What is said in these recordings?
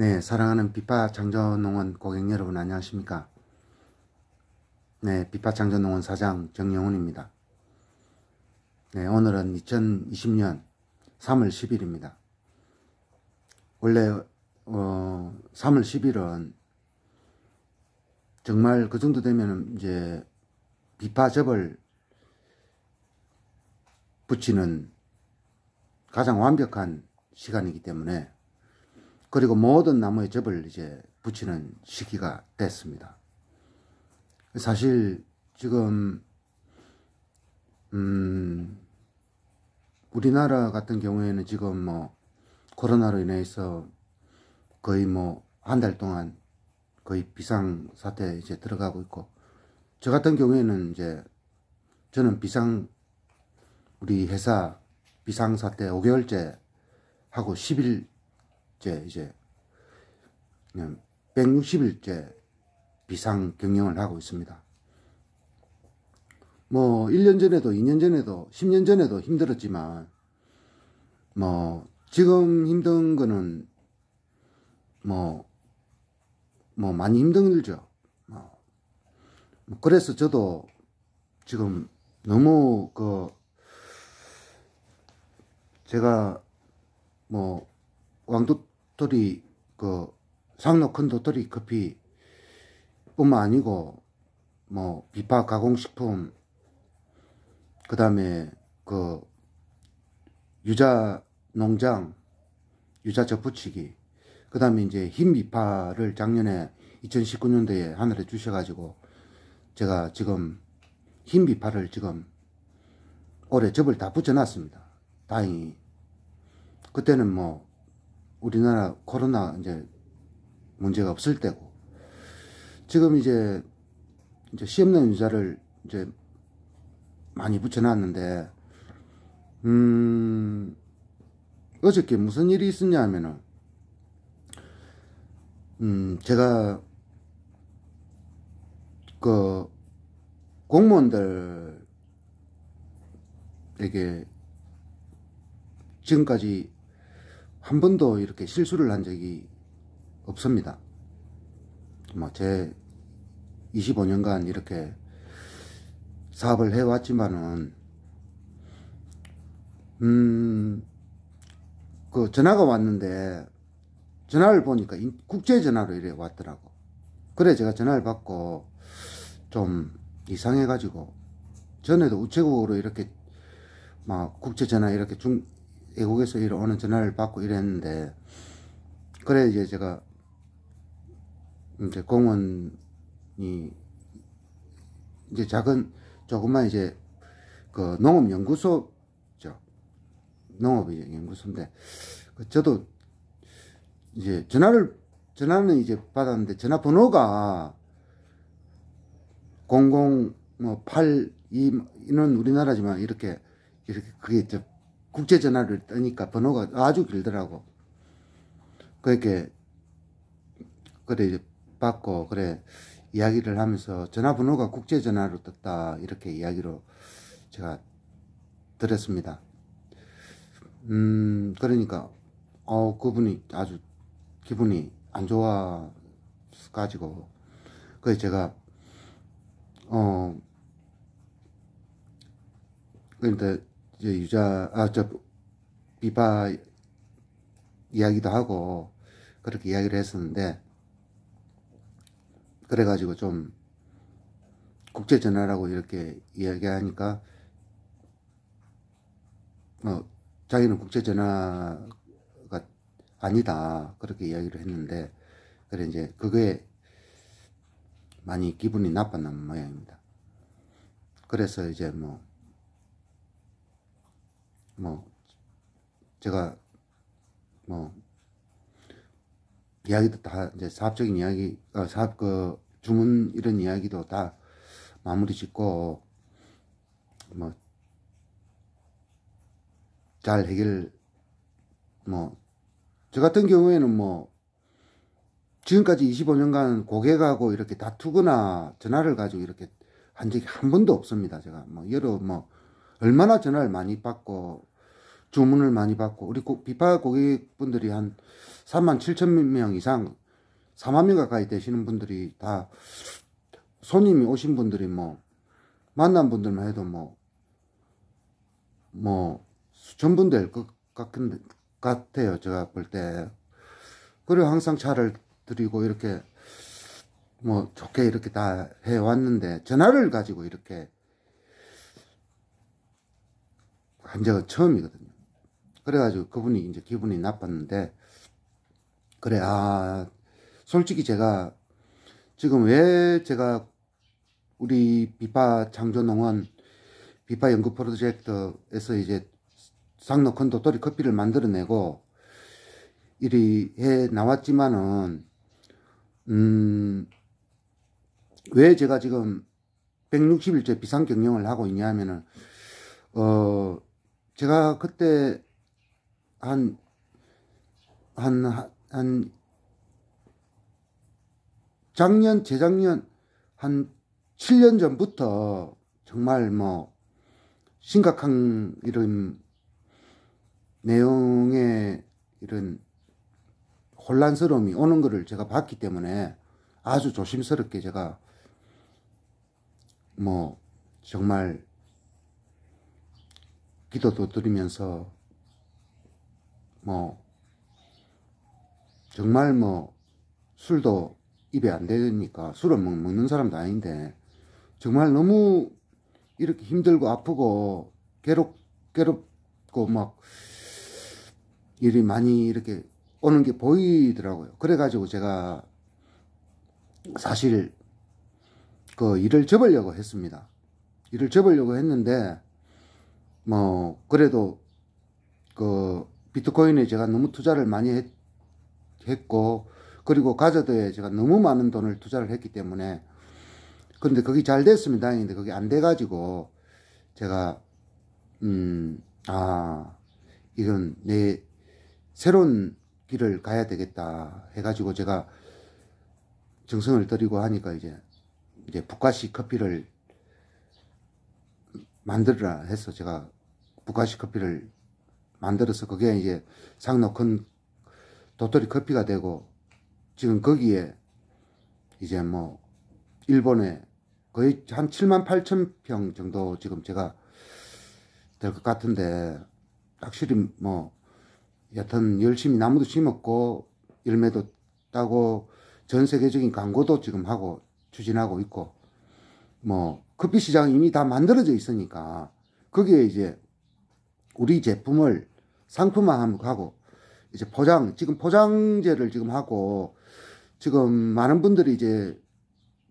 네, 사랑하는 비파 장전농원 고객 여러분 안녕하십니까? 네, 비파 장전농원 사장 정영훈입니다. 네, 오늘은 2020년 3월 10일입니다. 원래 어, 3월 10일은 정말 그 정도 되면 이제 비파접을 붙이는 가장 완벽한 시간이기 때문에 그리고 모든 나무의 접을 이제 붙이는 시기가 됐습니다. 사실 지금 음 우리나라 같은 경우에는 지금 뭐 코로나로 인해서 거의 뭐 한 달 동안 거의 비상 사태에 이제 들어가고 있고 저 같은 경우에는 이제 저는 비상 우리 회사 비상 사태 5개월째 하고 10일 이제 160일째 비상 경영을 하고 있습니다. 뭐 1년 전에도 2년 전에도 10년 전에도 힘들었지만 뭐 지금 힘든 거는 뭐뭐 뭐 많이 힘들죠. 뭐, 뭐 그래서 저도 지금 너무 그 제가 뭐 왕도 도리 그 상록 큰 도토리 커피뿐만 아니고 뭐 비파 가공식품 그 다음에 그 유자 농장 유자 접붙이기 그 다음에 이제 흰 비파를 작년에 2019년도에 하늘에 주셔가지고 제가 지금 흰 비파를 지금 올해 접을 다 붙여놨습니다. 다행히 그때는 뭐 우리나라 코로나 이제 문제가 없을 때고 지금 이제 이제 시험난 유자를 이제 많이 붙여놨는데 음 어저께 무슨 일이 있었냐 하면은 음 제가 그 공무원들에게 지금까지 한 번도 이렇게 실수를 한 적이 없습니다. 뭐제 25년간 이렇게 사업을 해왔지만은 음그 전화가 왔는데 전화를 보니까 국제 전화로 이래 왔더라고. 그래 제가 전화를 받고 좀 이상해가지고 전에도 우체국으로 이렇게 막 국제 전화 이렇게 중 외국에서 이런 오는 전화를 받고 이랬는데 그래 이제 제가 이제 공원이 이제 작은 조금만 이제 그 농업연구소죠 농업연구소인데 그 저도 이제 전화를 전화는 이제 받았는데 전화 번호가 008 뭐 이는 우리나라지만 이렇게 이렇게 그게 국제 전화를 뜨니까 번호가 아주 길더라고. 그렇게 그래 받고 그래 이야기를 하면서 전화번호가 국제 전화로 떴다 이렇게 이야기로 제가 드렸습니다. 음 그러니까 어 그분이 아주 기분이 안 좋아 가지고 그래 제가 어그데 그러니까 이제 유자 아저 비바 이야기도 하고 그렇게 이야기를 했었는데 그래가지고 좀 국제전화라고 이렇게 이야기하니까 어, 자기는 국제전화가 아니다 그렇게 이야기를 했는데 그래 이제 그게 많이 기분이 나빴는 모양입니다. 그래서 이제 뭐뭐 제가 뭐 이야기도 다 이제 사업적인 이야기 어, 사업 그 주문 이런 이야기도 다 마무리 짓고 뭐 잘 해결 뭐 저 같은 경우에는 뭐 지금까지 25년간 고객하고 이렇게 다투거나 전화를 가지고 이렇게 한 적이 한 번도 없습니다. 제가 뭐 여러 뭐 얼마나 전화를 많이 받고 주문을 많이 받고 우리 비파 고객분들이 한 3만 7천 명 이상 4만 명 가까이 되시는 분들이 다 손님이 오신 분들이 뭐 만난 분들만 해도 뭐뭐 뭐 수천 분 될 것 같은 같아요 제가 볼 때 그리고 항상 차를 드리고 이렇게 뭐 좋게 이렇게 다 해왔는데 전화를 가지고 이렇게 한 적은 처음이거든요. 그래가지고 그분이 이제 기분이 나빴는데 그래 아 솔직히 제가 지금 왜 제가 우리 비파 장전농원 비파 연구 프로젝트에서 이제 상록큰 도토리 커피를 만들어내고 이리 해 나왔지만은 음 왜 제가 지금 160일째 비상 경영을 하고 있냐 하면은 어 제가 그때 한, 한, 한, 작년, 재작년, 한 7년 전부터 정말 뭐, 심각한 이런 내용의 이런 혼란스러움이 오는 것을 제가 봤기 때문에 아주 조심스럽게 제가 뭐 정말 기도도 드리면서 뭐 정말 뭐 술도 입에 안 되니까 술은 먹는 사람도 아닌데 정말 너무 이렇게 힘들고 아프고 괴롭 괴롭고 막 일이 많이 이렇게 오는 게 보이더라고요. 그래가지고 제가 사실 그 일을 접으려고 했습니다. 일을 접으려고 했는데 뭐 그래도 그 비트코인에 제가 너무 투자를 많이 했, 했고 그리고 가자드에 제가 너무 많은 돈을 투자를 했기 때문에 근데 그게 잘 됐으면 다행인데 그게 안 돼가지고 제가 음 아 이건 내 새로운 길을 가야 되겠다 해가지고 제가 정성을 들이고 하니까 이제 이제 북가시 커피를 만들라 해서 제가 북가시 커피를 만들어서 그게 이제 상록큰 도토리 커피가 되고 지금 거기에 이제 뭐 일본에 거의 한 7만 8천 평 정도 지금 제가 될 것 같은데 확실히 뭐 여튼 열심히 나무도 심었고 열매도 따고 전 세계적인 광고도 지금 하고 추진하고 있고 뭐 커피 시장 이미 다 만들어져 있으니까 거기에 이제 우리 제품을 상품화하고 이제 포장 지금 포장재를 지금 하고 지금 많은 분들이 이제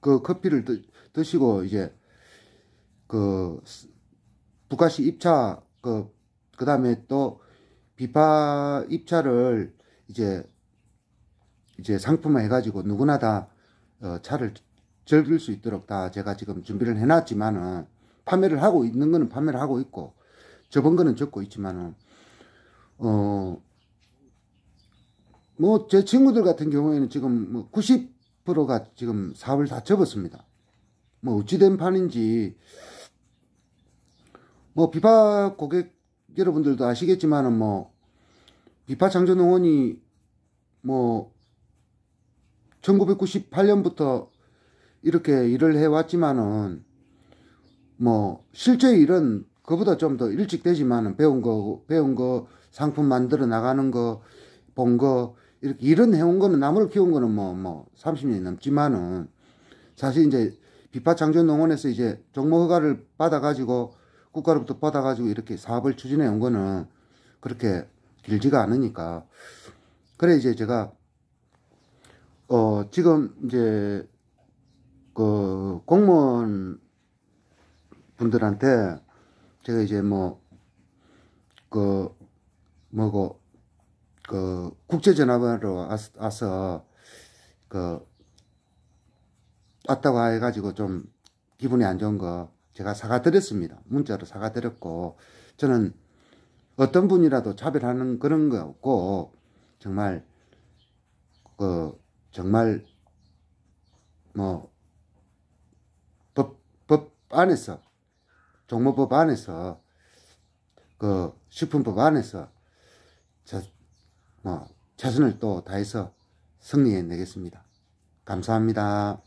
그 커피를 드, 시고 이제 그 북가시 입차 그 그다음에 또 비파 입차를 이제 이제 상품화 해가지고 누구나 다 어, 차를 즐길 수 있도록 다 제가 지금 준비를 해놨지만은 판매를 하고 있는 거는 판매를 하고 있고 저은 거는 적고 있지만은, 어, 뭐, 제 친구들 같은 경우에는 지금 뭐 90%가 지금 사업을 다 접었습니다. 뭐, 어찌된 판인지, 뭐, 비파 고객 여러분들도 아시겠지만은 뭐, 비파 장전농원이 뭐, 1998년부터 이렇게 일을 해왔지만은, 뭐, 실제 일은 그보다 좀 더 일찍 되지만은 배운 거, 배운 거, 상품 만들어 나가는 거, 본 거, 이렇게 이런 해온 거는 나무를 키운 거는 뭐, 뭐, 30년이 넘지만은 사실 이제 비파창조농원에서 이제 종목허가를 받아가지고 국가로부터 받아가지고 이렇게 사업을 추진해 온 거는 그렇게 길지가 않으니까. 그래 이제 제가 어 지금 이제 그 공무원 분들한테 제가 이제 뭐, 그, 뭐고, 그, 국제전화로 번호 와서, 그, 왔다고 해가지고 좀 기분이 안 좋은 거 제가 사과드렸습니다. 문자로 사과드렸고, 저는 어떤 분이라도 차별하는 그런 거 없고, 정말, 그, 정말, 뭐, 법, 법 안에서 종목법 안에서 그 식품법 안에서 자, 뭐 최선을 또 다해서 승리해 내겠습니다. 감사합니다.